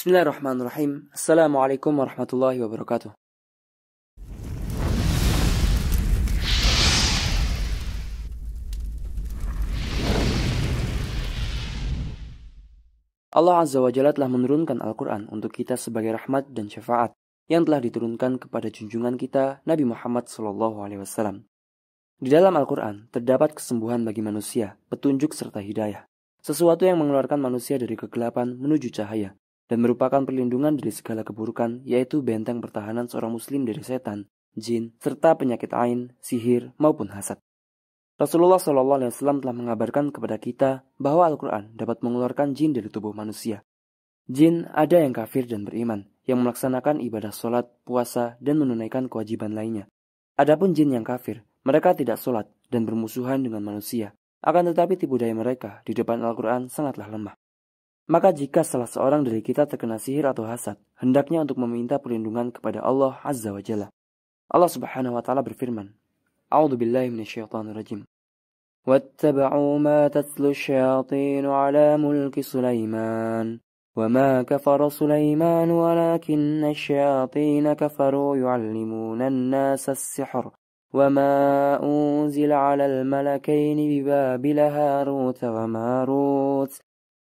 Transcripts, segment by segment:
Bismillahirrahmanirrahim. Assalamualaikum warahmatullahi wabarakatuh. Allah Azza wa Jalla telah menurunkan Al-Quran untuk kita sebagai rahmat dan syafaat yang telah diturunkan kepada junjungan kita Nabi Muhammad sallallahu Alaihi Wasallam. Di dalam Al-Quran terdapat kesembuhan bagi manusia, petunjuk serta hidayah, sesuatu yang mengeluarkan manusia dari kegelapan menuju cahaya, dan merupakan perlindungan dari segala keburukan, yaitu benteng pertahanan seorang muslim dari setan, jin, serta penyakit ain, sihir, maupun hasad. Rasulullah SAW telah mengabarkan kepada kita bahwa Al-Quran dapat mengeluarkan jin dari tubuh manusia. Jin ada yang kafir dan beriman, yang melaksanakan ibadah sholat, puasa, dan menunaikan kewajiban lainnya. Adapun jin yang kafir, mereka tidak sholat dan bermusuhan dengan manusia. Akan tetapi tipu daya mereka di depan Al-Quran sangatlah lemah. Maka jika salah seorang dari kita terkena sihir atau hasad, hendaknya untuk meminta perlindungan kepada Allah Azza wa Jalla. Allah Subhanahu wa taala berfirman, "A'udzu billahi minasyaitonir rajim." واتبعوا ما تتلو الشياطين على ملك سليمان وما كفر سليمان ولكن الشياطين كفروا يعلمون الناس السحر وما أنزل على الملكين ببابل هاروت وماروت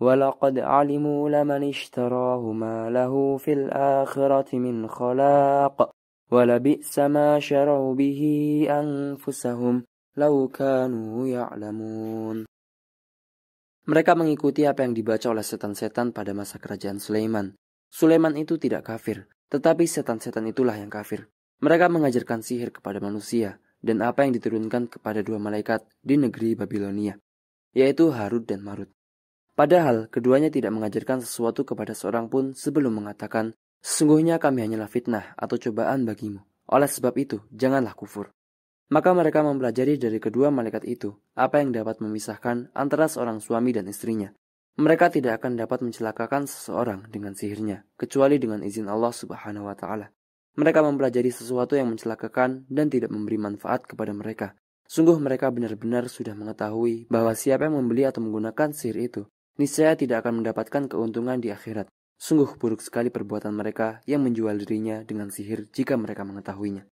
ولقد علموا لمن اشتراه ما له في الآخرة من خلاق ولبئس ما شروا به أنفسهم لو كانوا يعلمون Mereka mengikuti apa yang dibaca oleh setan-setan pada masa kerajaan Sulaiman. Sulaiman itu tidak kafir, tetapi setan-setan itulah yang kafir. Mereka mengajarkan sihir kepada manusia dan apa yang diturunkan kepada dua malaikat di negeri Babilonia, yaitu Harut dan Marut. Padahal keduanya tidak mengajarkan sesuatu kepada seorang pun sebelum mengatakan, Sesungguhnya kami hanyalah fitnah atau cobaan bagimu. Oleh sebab itu, janganlah kufur. Maka mereka mempelajari dari kedua malaikat itu apa yang dapat memisahkan antara seorang suami dan istrinya. Mereka tidak akan dapat mencelakakan seseorang dengan sihirnya, kecuali dengan izin Allah Subhanahu wa Ta'ala. Mereka mempelajari sesuatu yang mencelakakan dan tidak memberi manfaat kepada mereka. Sungguh mereka benar-benar sudah mengetahui bahwa siapa yang membeli atau menggunakan sihir itu niscaya tidak akan mendapatkan keuntungan di akhirat. Sungguh buruk sekali perbuatan mereka yang menjual dirinya dengan sihir jika mereka mengetahuinya.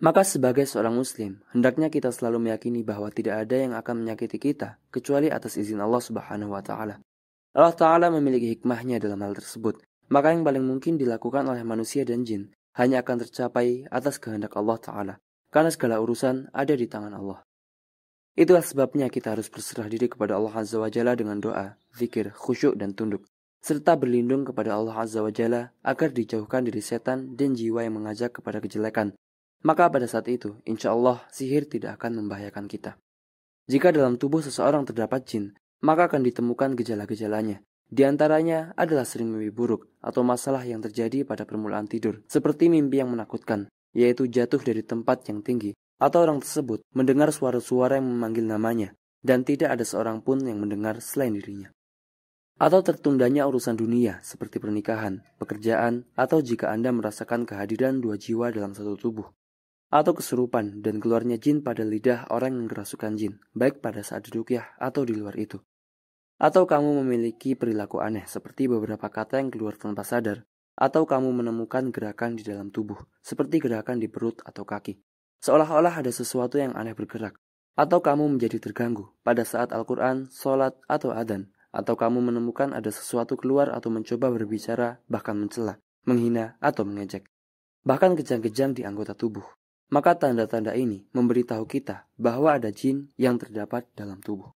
Maka sebagai seorang muslim, hendaknya kita selalu meyakini bahwa tidak ada yang akan menyakiti kita kecuali atas izin Allah Subhanahu wa taala. Allah taala memiliki hikmahnya dalam hal tersebut. Maka yang paling mungkin dilakukan oleh manusia dan jin hanya akan tercapai atas kehendak Allah taala. Karena segala urusan ada di tangan Allah. Itulah sebabnya kita harus berserah diri kepada Allah Azza wa Jalla dengan doa, zikir, khusyuk, dan tunduk. Serta berlindung kepada Allah Azza wa Jalla agar dijauhkan dari setan dan jiwa yang mengajak kepada kejelekan. Maka pada saat itu, insya Allah, sihir tidak akan membahayakan kita. Jika dalam tubuh seseorang terdapat jin, maka akan ditemukan gejala-gejalanya. Di antaranya adalah sering mimpi buruk atau masalah yang terjadi pada permulaan tidur, seperti mimpi yang menakutkan, yaitu jatuh dari tempat yang tinggi atau orang tersebut mendengar suara-suara yang memanggil namanya, dan tidak ada seorang pun yang mendengar selain dirinya. Atau tertundanya urusan dunia seperti pernikahan, pekerjaan, atau jika Anda merasakan kehadiran dua jiwa dalam satu tubuh. Atau kesurupan dan keluarnya jin pada lidah orang yang kerasukan jin, baik pada saat ya atau di luar itu. Atau kamu memiliki perilaku aneh seperti beberapa kata yang keluar tanpa sadar, atau kamu menemukan gerakan di dalam tubuh, seperti gerakan di perut atau kaki. Seolah-olah ada sesuatu yang aneh bergerak. Atau kamu menjadi terganggu pada saat Al-Quran, sholat, atau adan. Atau kamu menemukan ada sesuatu keluar atau mencoba berbicara, bahkan mencela, menghina, atau mengejek. Bahkan kejang-kejang di anggota tubuh. Maka tanda-tanda ini memberitahu kita bahwa ada jin yang terdapat dalam tubuh.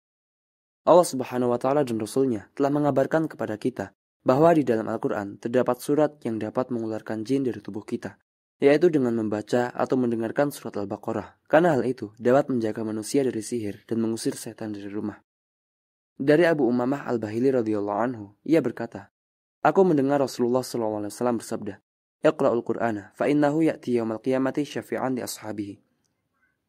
Allah Subhanahu wa taala dan Rasul-Nya telah mengabarkan kepada kita bahwa di dalam Al-Qur'an terdapat surat yang dapat mengeluarkan jin dari tubuh kita yaitu dengan membaca atau mendengarkan surat Al-Baqarah, karena hal itu dapat menjaga manusia dari sihir dan mengusir setan dari rumah. Dari Abu Umamah Al-Bahili radhiyallahu anhu, ia berkata, Aku mendengar Rasulullah SAW bersabda, Iqra'ul Qur'ana, fa'innahu ya'ti yawmal qiyamati syafi'an di ashabihi.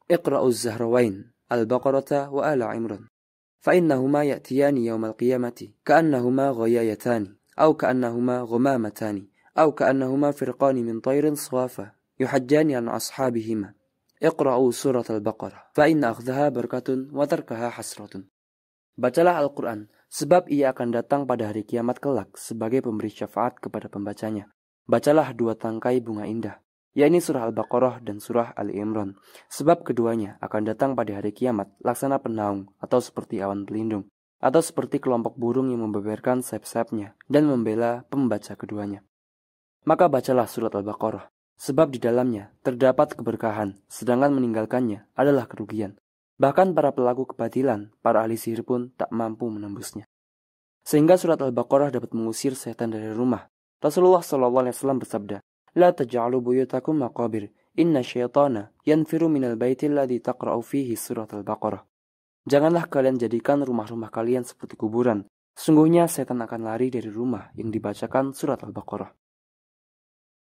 Iqra'uz Zahrawain, Al-Baqarata wa Ala Imran. Fa'innahuma ya'tiyani yawmal qiyamati, ka'annahuma ghayayatani, au ka'annahuma ghumamatani." أو كأنهما فرقان من طير صوافة يحجان عن أصحابهما اقرأوا سورة البقرة فإن أخذها بركة وتركها حسرة Bacalah Al-Quran, sebab ia akan datang pada hari kiamat kelak sebagai pemberi syafaat kepada pembacanya. Bacalah dua tangkai bunga indah, yakni surah Al-Baqarah dan surah Ali Imran, sebab keduanya akan datang pada hari kiamat laksana penaung atau seperti awan pelindung, atau seperti kelompok burung yang membeberkan sayap-sayapnya dan membela pembaca keduanya. Maka bacalah surat Al-Baqarah, sebab di dalamnya terdapat keberkahan, sedangkan meninggalkannya adalah kerugian. Bahkan para pelaku kebatilan, para ahli sihir pun tak mampu menembusnya. Sehingga surat Al-Baqarah dapat mengusir setan dari rumah. Rasulullah SAW bersabda, La taj'alu buyutakum maqabir, inna syaitana yanfiru minal baiti alladhi taqra'u fihi surat Al-Baqarah. Janganlah kalian jadikan rumah-rumah kalian seperti kuburan. Sungguhnya setan akan lari dari rumah yang dibacakan surat Al-Baqarah.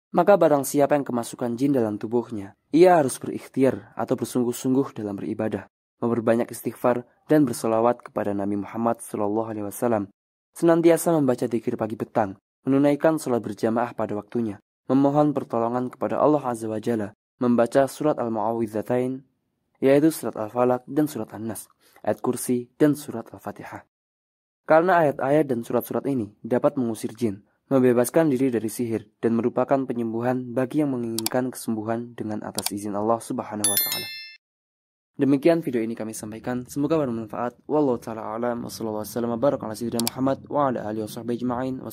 Maka barang siapa yang kemasukan jin dalam tubuhnya, ia harus berikhtiar atau bersungguh-sungguh dalam beribadah, memperbanyak istighfar dan bersolawat kepada Nabi Muhammad SAW, senantiasa membaca dikir pagi petang, menunaikan sholat berjamaah pada waktunya, memohon pertolongan kepada Allah Azza wa Jalla, membaca surat Al-Mu'awwidzatain, yaitu surat Al-Falaq dan surat An-Nas, ayat kursi dan surat Al-Fatihah. Karena ayat-ayat dan surat-surat ini dapat mengusir jin, membebaskan diri dari sihir dan merupakan penyembuhan bagi yang menginginkan kesembuhan dengan atas izin Allah Subhanahu wa taala. Demikian video ini kami sampaikan. Semoga bermanfaat. Wallahu taala alam. Wassallallahu wasallam baraka ala sayyidina Muhammad wa ala alihi wasahbihi ajma'in.